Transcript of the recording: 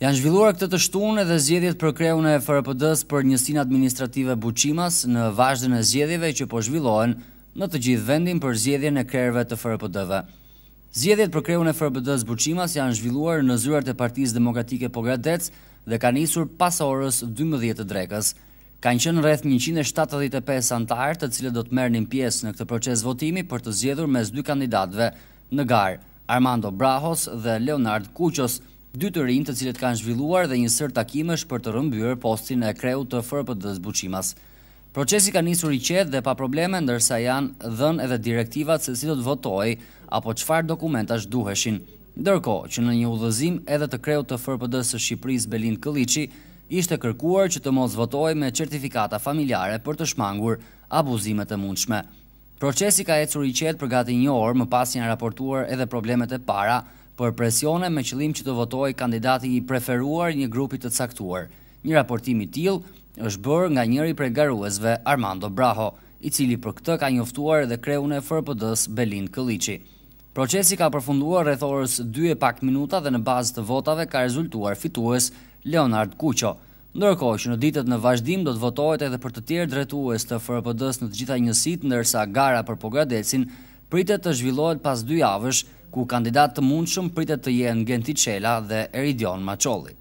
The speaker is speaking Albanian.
Janë zhvilluar këtë të shtune dhe zjedhjet për kreun e FRPD-s për njësin administrative buqimas në vazhden e zgjedhjeve që po zhvillohen në të gjithë vendin për zgjedhjen e kreve të FRPD-ve. Zjedhjet për kreun e FRPD-s buqimas janë zhvilluar në zyrat e Partisë demokratike Pogradec dhe kanë isur pas orës 12 drekës. Kanë qënë rreth 175 antarë të cilë do të merë një pjesë në këtë proces votimi për të zjedhur mes dy kandidatëve në garë, Armando Brahos dhe Leonard Kuchos, Dy të rinj të cilët kanë zhvilluar dhe një sër takimesh për të rrëmbyer postin e kreut të FRPD-s Buçimas. Procesi ka nisur i qetë dhe pa probleme ndërsa janë dhënë edhe direktivat se si do të votojë apo çfarë dokumentash duheshin. Ndërkohë që në një udhëzim edhe të kreut të FRPD-s së Shqipërisë Belind Kolliçi ishte kërkuar që të mos votojë me certifikata familjare për të shmangur abuzimet e mundshme. Procesi ka ecur i qetë për gati një orë, më pas janë raportuar edhe problemet e para, për presione me qëlim që të votoj kandidati i preferuar një grupit të caktuar. Një raportimi t'il është bërë nga njëri prej garuesve Armando Braho, i cili për këtë ka njoftuar edhe kreune e fërpëdës Belin Këliqi. Procesi ka përfunduar rrethorës 2 e pak minuta dhe në bazë të votave ka rezultuar fitues Leonard Kuqo. Ndërkohë që në ditët në vazhdim do të votojt edhe për të tjerë dretues të fërpëdës në të gjitha njësit, nërsa gara për pogradecin, pritet të zhvillohet pas 2 javësh ku kandidat të mundshëm pritet të jenë Genti dhe Eridion Macolli.